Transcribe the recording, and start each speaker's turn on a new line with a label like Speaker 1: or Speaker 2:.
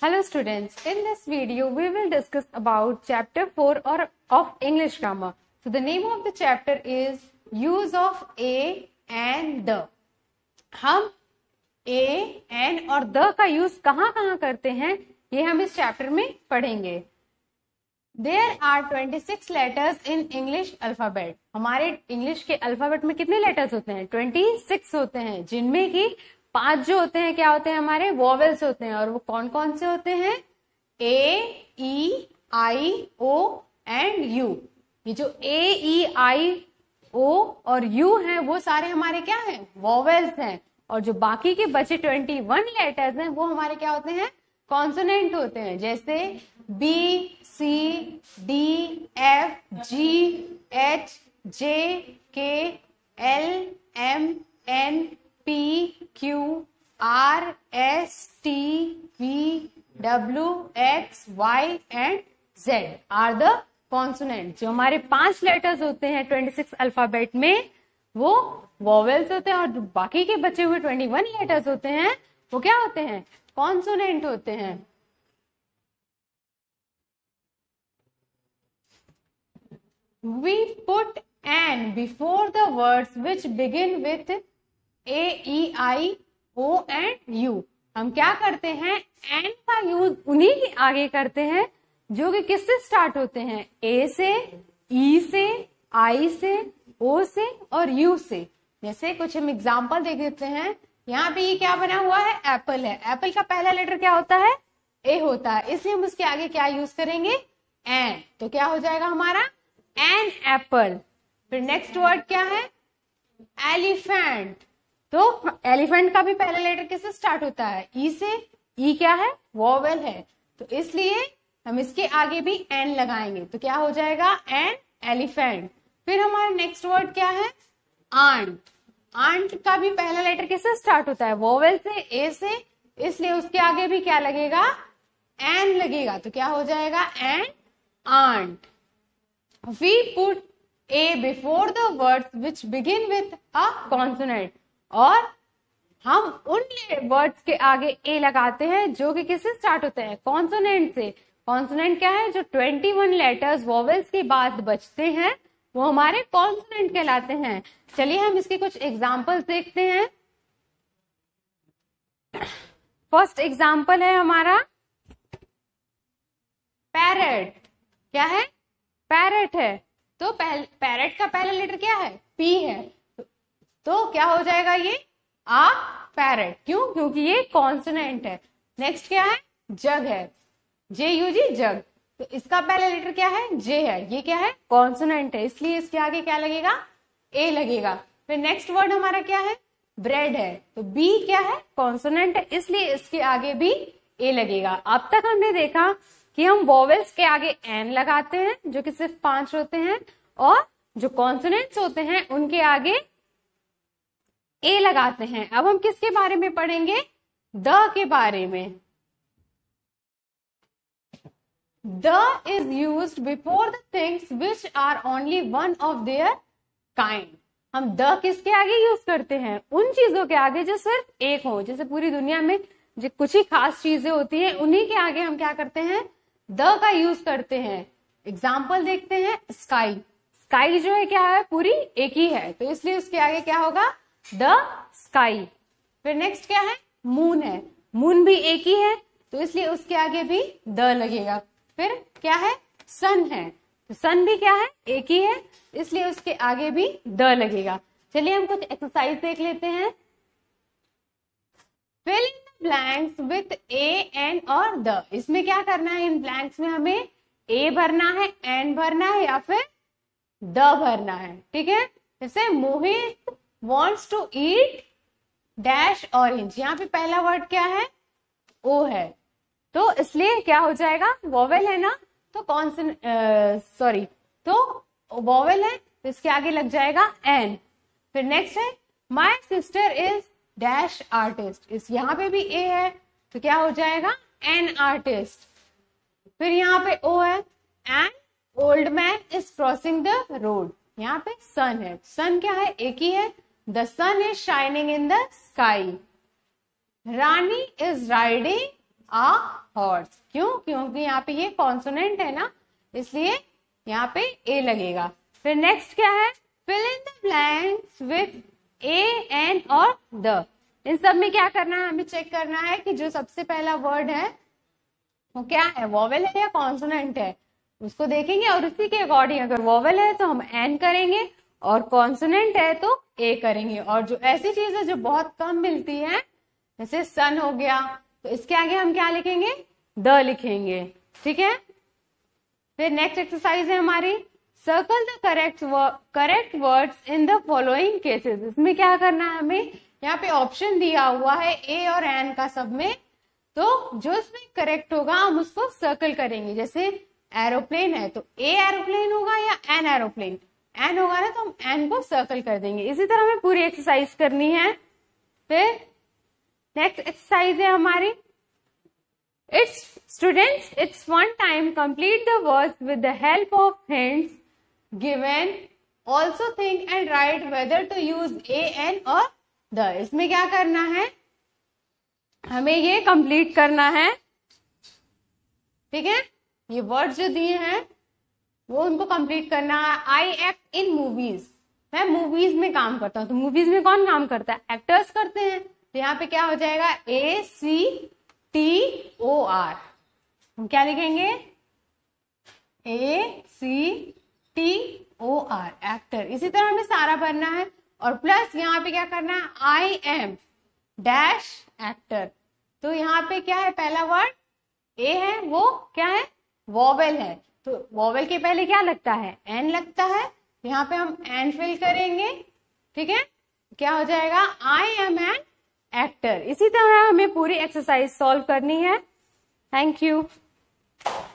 Speaker 1: Hello students, in this video we will discuss about chapter 4 or of English grammar. So the name of the chapter is use of a and the. हम a and और the का use कहाँ कहाँ करते हैं ये हम इस chapter में पढ़ेंगे there are 26 letters in English alphabet हमारे इंग्लिश के अल्फाबेट में कितने लेटर्स होते हैं 26 होते हैं जिनमें की पांच जो होते हैं क्या होते हैं हमारे वॉवेल्स होते हैं और वो कौन कौन से होते हैं ए ई आई ओ एंड यू ये जो ए ई आई ओ और यू हैं वो सारे हमारे क्या हैं वॉवेल्स हैं और जो बाकी के बचे ट्वेंटी वन लेटर्स हैं वो हमारे क्या होते हैं कॉन्सोनेंट होते हैं जैसे B C D F G H J K L M N W X Y and Z are the consonant जो हमारे पांच लेटर्स होते हैं ट्वेंटी सिक्स अल्फाबेट में वो वॉवेल्स होते हैं और बाकी के बचे हुए ट्वेंटी वन लेटर्स होते हैं वो क्या होते हैं कॉन्सोनेंट होते हैं we put an before the words which begin with A, E, I, O and U हम क्या करते हैं एंड का यूज उन्हीं के आगे करते हैं जो कि किससे स्टार्ट होते हैं ए से ई e से आई से ओ से और यू से जैसे कुछ हम एग्जाम्पल देख देते हैं यहाँ पे ये क्या बना हुआ है एप्पल है एप्पल का पहला लेटर क्या होता है ए होता है इसलिए हम उसके आगे क्या यूज करेंगे एन तो क्या हो जाएगा हमारा एन एप्पल फिर नेक्स्ट वर्ड क्या है एलिफेंट तो एलिफेंट का भी पहला लेटर किससे स्टार्ट होता है ई e से ई e क्या है वोवेल है तो इसलिए हम इसके आगे भी एन लगाएंगे तो क्या हो जाएगा एन एलिफेंट फिर हमारा नेक्स्ट वर्ड क्या है आंट आंट का भी पहला लेटर कैसे स्टार्ट होता है वोवेल से ए से इसलिए उसके आगे भी क्या लगेगा एन लगेगा तो क्या हो जाएगा an ant we put a before the words which begin with a consonant और हम उन वर्ड्स के आगे ए लगाते हैं जो कि किससे स्टार्ट होते हैं कॉन्सोनेंट से कॉन्सोनेंट क्या है जो 21 लेटर्स वोवेल्स के बाद बचते हैं वो हमारे कॉन्सोनेंट कहलाते हैं चलिए हम इसके कुछ एग्जाम्पल देखते हैं फर्स्ट एग्जाम्पल है हमारा पैरेट क्या है पैरेट है तो पैरेट का पहला लेटर क्या है पी है तो क्या हो जाएगा ये आ पैरेट क्यों क्योंकि ये कॉन्सनेंट है नेक्स्ट क्या है जग है जे यू जी जग तो इसका पहला लेटर क्या है जे है ये क्या है कॉन्सोनेंट है इसलिए इसके आगे क्या लगेगा ए लगेगा फिर नेक्स्ट वर्ड हमारा क्या है ब्रेड है तो बी क्या है कॉन्सोनेंट है इसलिए इसके आगे भी ए लगेगा अब तक हमने देखा कि हम वोवेल्स के आगे एन लगाते हैं जो कि सिर्फ पांच होते हैं और जो कॉन्सोनेंट्स होते हैं उनके आगे ए लगाते हैं अब हम किसके बारे में पढ़ेंगे द के बारे में the is use before the things which are only one of their kind हम द किसके आगे यूज करते हैं उन चीजों के आगे जो सिर्फ एक हो जैसे पूरी दुनिया में जो कुछ ही खास चीजें होती है उन्हीं के आगे हम क्या करते हैं द का यूज करते हैं एग्जाम्पल देखते हैं स्काई स्काई जो है क्या है पूरी एक ही है तो इसलिए उसके आगे क्या होगा द स्काई फिर नेक्स्ट क्या है मून है मून भी एक ही है तो इसलिए उसके आगे भी द लगेगा फिर क्या है सन है तो सन भी क्या है एक ही है इसलिए उसके आगे भी द लगेगा चलिए हम कुछ एक्सरसाइज देख लेते हैं fill in blanks with a an और द इसमें क्या करना है इन ब्लैंक्स में हमें ए भरना है एन भरना है या फिर द भरना है ठीक है जैसे Mohit wants to eat dash orange यहाँ पे पहला वर्ड क्या है ओ है तो इसलिए क्या हो जाएगा वॉवेल है ना तो कौन सॉरी तो वोवेल है तो इसके आगे लग जाएगा एन फिर नेक्स्ट है my sister is dash artist इस यहाँ पे भी ए है तो क्या हो जाएगा एन आर्टिस्ट फिर यहाँ पे ओ है an old man is crossing the road यहाँ पे सन है सन क्या है एक ही है the sun is shining in the sky Rani is riding a horse क्यों क्योंकि यहाँ पे ये कॉन्सोनेंट है ना इसलिए यहाँ पे ए लगेगा फिर नेक्स्ट क्या है fill in the blanks with a an और द इन सब में क्या करना है हमें चेक करना है कि जो सबसे पहला वर्ड है वो क्या है वॉवेल है या कॉन्सोनेंट है उसको देखेंगे और उसी के अकॉर्डिंग अगर वॉवेल है तो हम एन करेंगे और कॉन्सोनेंट है तो ए करेंगे और जो ऐसी चीज है जो बहुत कम मिलती है जैसे सन हो गया तो इसके आगे हम क्या लिखेंगे द लिखेंगे ठीक है फिर नेक्स्ट एक्सरसाइज है हमारी circle the correct correct words in the following cases इसमें क्या करना है हमें यहाँ पे ऑप्शन दिया हुआ है ए और एन का सब में तो जो इसमें करेक्ट होगा हम उसको सर्कल करेंगे जैसे एरोप्लेन है तो ए एरोप्लेन होगा या एन एरोप्लेन एन होगा ना तो हम एन को सर्कल कर देंगे इसी तरह हमें पूरी एक्सरसाइज करनी है फिर नेक्स्ट एक्सरसाइज है हमारी it's students it's one time complete the words with the help of hints given also think and write whether to use a an और द इसमें क्या करना है हमें ये कंप्लीट करना है ठीक है ये वर्ड जो दिए हैं वो उनको कंप्लीट करना है आई एक्ट इन मूवीज मैं मूवीज में काम करता हूँ तो मूवीज में कौन काम करता है एक्टर्स करते हैं तो यहाँ पे क्या हो जाएगा ए सी टी ओ आर हम क्या लिखेंगे A C T O R actor इसी तरह हमें सारा भरना है और प्लस यहाँ पे क्या करना है आई एम डैश एक्टर तो यहाँ पे क्या है पहला वर्ड ए है वो क्या है वॉबल है तो वॉवल के पहले क्या लगता है एन लगता है यहाँ पे हम एन फिल करेंगे ठीक है क्या हो जाएगा आई एम एन एक्टर इसी तरह हमें पूरी एक्सरसाइज सॉल्व करनी है थैंक यू